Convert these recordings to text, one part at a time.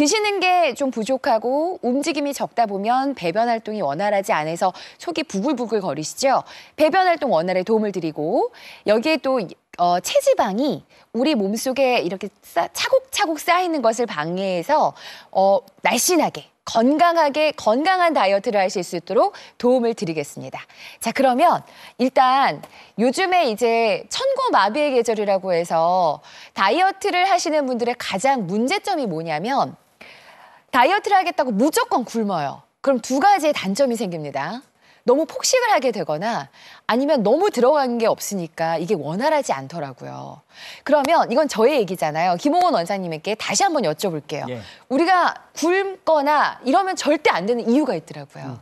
드시는 게 좀 부족하고 움직임이 적다 보면 배변 활동이 원활하지 않아서 속이 부글부글 거리시죠. 배변 활동 원활에 도움을 드리고 여기에 또 어, 체지방이 우리 몸속에 이렇게 싸, 차곡차곡 쌓이는 것을 방해해서 어, 날씬하게 건강하게 건강한 다이어트를 하실 수 있도록 도움을 드리겠습니다. 자, 그러면 일단 요즘에 이제 천고마비의 계절이라고 해서 다이어트를 하시는 분들의 가장 문제점이 뭐냐면 다이어트를 하겠다고 무조건 굶어요. 그럼 두 가지의 단점이 생깁니다. 너무 폭식을 하게 되거나 아니면 너무 들어간 게 없으니까 이게 원활하지 않더라고요. 그러면 이건 저의 얘기잖아요. 김홍원 원장님께 다시 한번 여쭤볼게요. 예. 우리가 굶거나 이러면 절대 안 되는 이유가 있더라고요. 음.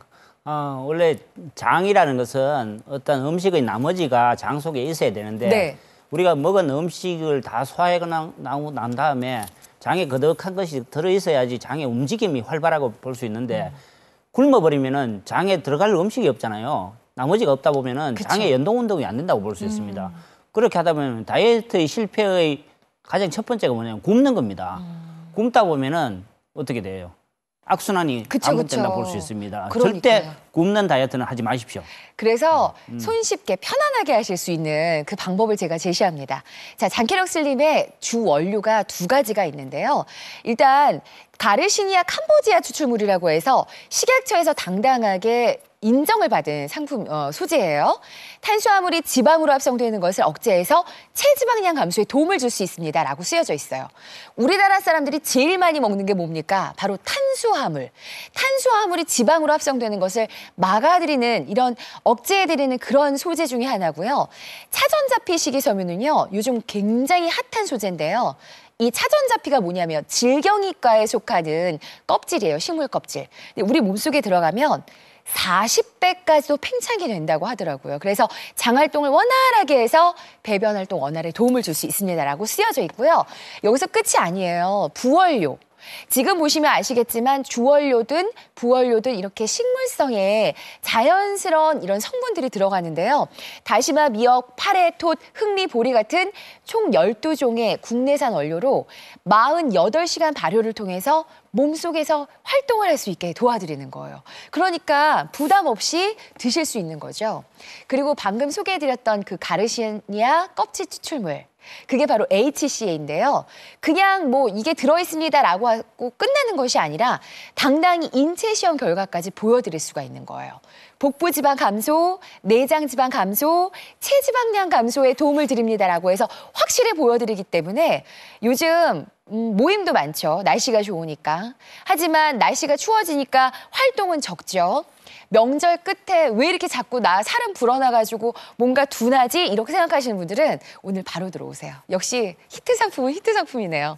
어, 원래 장이라는 것은 어떤 음식의 나머지가 장 속에 있어야 되는데 네. 우리가 먹은 음식을 다 소화해 난, 난 다음에 장에 거덕한 것이 들어있어야지 장의 움직임이 활발하고 볼 수 있는데 음. 굶어버리면은 장에 들어갈 음식이 없잖아요. 나머지가 없다 보면은 그쵸. 장의 연동 운동이 안 된다고 볼 수 있습니다. 음. 그렇게 하다 보면 다이어트의 실패의 가장 첫 번째가 뭐냐면 굶는 겁니다. 음. 굶다 보면은 어떻게 돼요? 악순환이 반복된다 볼수 있습니다. 그러니까요. 절대 굶는 다이어트는 하지 마십시오. 그래서 음, 음. 손쉽게 편안하게 하실 수 있는 그 방법을 제가 제시합니다. 자, 장캐럭 슬림의 주 원료가 두 가지가 있는데요. 일단 가르시니아 캄보디아 추출물이라고 해서 식약처에서 당당하게 인정을 받은 상품 어, 소재예요. 탄수화물이 지방으로 합성되는 것을 억제해서 체지방량 감소에 도움을 줄 수 있습니다라고 쓰여져 있어요. 우리나라 사람들이 제일 많이 먹는 게 뭡니까? 바로 탄수화물. 탄수화물이 지방으로 합성되는 것을 막아드리는 이런 억제해드리는 그런 소재 중의 하나고요. 차전자피 식이섬유는요. 요즘 굉장히 핫한 소재인데요. 이 차전자피가 뭐냐면 질경이과에 속하는 껍질이에요. 식물 껍질. 우리 몸속에 들어가면 40배까지도 팽창이 된다고 하더라고요. 그래서 장활동을 원활하게 해서 배변 활동 원활에 도움을 줄 수 있습니다라고 쓰여져 있고요. 여기서 끝이 아니에요. 부활요 지금 보시면 아시겠지만 주원료든 부원료든 이렇게 식물성에 자연스러운 이런 성분들이 들어가는데요. 다시마, 미역, 파래, 톳, 흑미, 보리 같은 총 12종의 국내산 원료로 48시간 발효를 통해서 몸속에서 활동을 할 수 있게 도와드리는 거예요. 그러니까 부담 없이 드실 수 있는 거죠. 그리고 방금 소개해드렸던 그 가르시니아 껍질 추출물 그게 바로 HCA인데요. 그냥 뭐 이게 들어있습니다라고 하고 끝나는 것이 아니라 당당히 인체 시험 결과까지 보여드릴 수가 있는 거예요. 복부 지방 감소, 내장 지방 감소, 체지방량 감소에 도움을 드립니다라고 해서 확실히 보여드리기 때문에 요즘 음, 모임도 많죠. 날씨가 좋으니까. 하지만 날씨가 추워지니까 활동은 적죠. 명절 끝에 왜 이렇게 자꾸 나 사람 불어나가지고 뭔가 둔하지? 이렇게 생각하시는 분들은 오늘 바로 들어오세요. 역시 히트 상품은 히트 상품이네요.